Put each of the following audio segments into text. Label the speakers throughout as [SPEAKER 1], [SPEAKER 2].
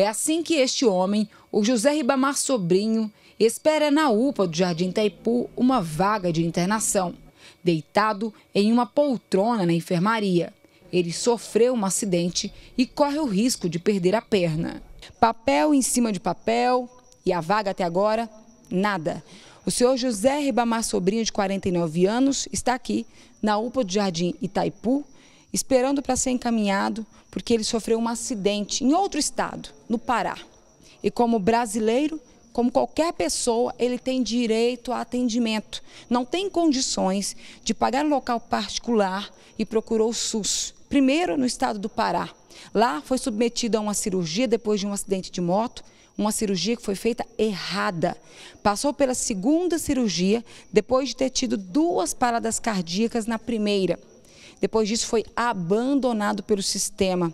[SPEAKER 1] É assim que este homem, o José Ribamar Sobrinho, espera na UPA do Jardim Taipu uma vaga de internação. Deitado em uma poltrona na enfermaria, ele sofreu um acidente e corre o risco de perder a perna. Papel em cima de papel e a vaga até agora, nada. O senhor José Ribamar Sobrinho, de 49 anos, está aqui na UPA do Jardim Itaipu esperando para ser encaminhado, porque ele sofreu um acidente em outro estado, no Pará. E como brasileiro, como qualquer pessoa, ele tem direito a atendimento. Não tem condições de pagar um local particular e procurou o SUS. Primeiro no estado do Pará. Lá foi submetido a uma cirurgia depois de um acidente de moto, uma cirurgia que foi feita errada. Passou pela segunda cirurgia depois de ter tido duas paradas cardíacas na primeira. Depois disso, foi abandonado pelo sistema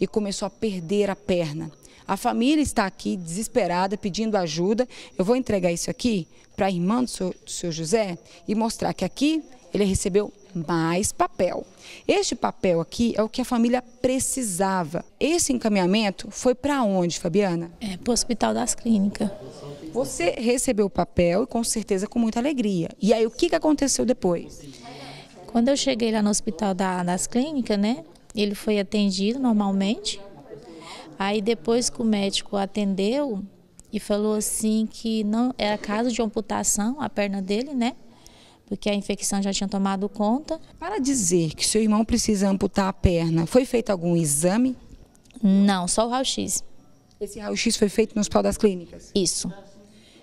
[SPEAKER 1] e começou a perder a perna. A família está aqui desesperada, pedindo ajuda. Eu vou entregar isso aqui para a irmã do seu, do seu José e mostrar que aqui ele recebeu mais papel. Este papel aqui é o que a família precisava. Esse encaminhamento foi para onde, Fabiana? É, para o Hospital das Clínicas. Você recebeu o papel e com certeza com muita alegria. E aí o que, que aconteceu depois? Quando eu cheguei lá no hospital
[SPEAKER 2] da, das clínicas, né? Ele foi atendido normalmente. Aí depois que o médico atendeu e falou assim que não era caso de amputação
[SPEAKER 1] a perna dele,
[SPEAKER 2] né? Porque a infecção já tinha tomado conta.
[SPEAKER 1] Para dizer que seu irmão precisa amputar a perna, foi feito algum exame? Não, só o raio-x. Esse raio-x foi feito no Hospital das Clínicas? Isso.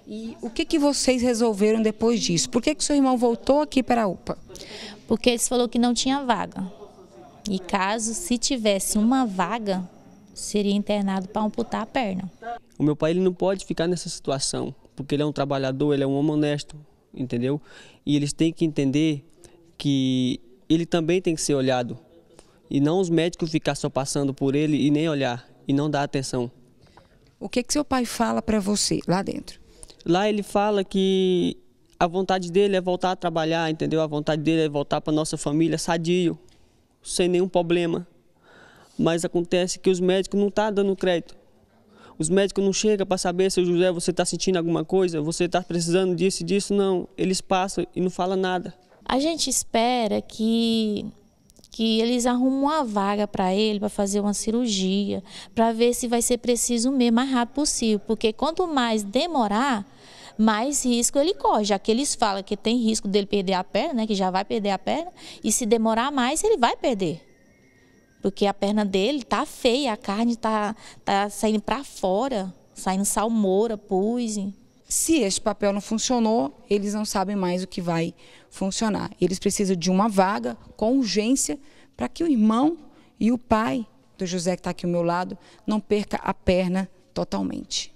[SPEAKER 1] E o que, que vocês resolveram depois disso? Por que, que seu irmão voltou aqui para a UPA? Porque eles falou que não tinha vaga.
[SPEAKER 2] E caso se tivesse uma vaga, seria internado para amputar a perna.
[SPEAKER 3] O meu pai ele não pode ficar nessa situação, porque ele é um trabalhador, ele é um homem honesto, entendeu? E eles têm que entender que ele também tem que ser olhado. E não os médicos ficar só passando por ele e nem olhar, e não dar atenção.
[SPEAKER 1] O que, que seu pai fala para você lá dentro?
[SPEAKER 3] Lá ele fala que a vontade dele é voltar a trabalhar, entendeu? A vontade dele é voltar para nossa família sadio, sem nenhum problema. Mas acontece que os médicos não estão tá dando crédito. Os médicos não chegam para saber se o José você está sentindo alguma coisa, você está precisando disso e disso, não. Eles passam e não falam nada.
[SPEAKER 2] A gente espera que que eles arrumam uma vaga para ele para fazer uma cirurgia, para ver se vai ser preciso mesmo, mais rápido possível, porque quanto mais demorar, mais risco ele corre, já que eles falam que tem risco dele perder a perna, né, que já vai perder a perna, e se demorar mais, ele vai perder. Porque a perna dele tá feia, a carne tá, tá saindo
[SPEAKER 1] para fora, saindo salmoura, pus. Se este papel não funcionou, eles não sabem mais o que vai funcionar. Eles precisam de uma vaga com urgência para que o irmão e o pai do José que está aqui ao meu lado não perca a perna totalmente.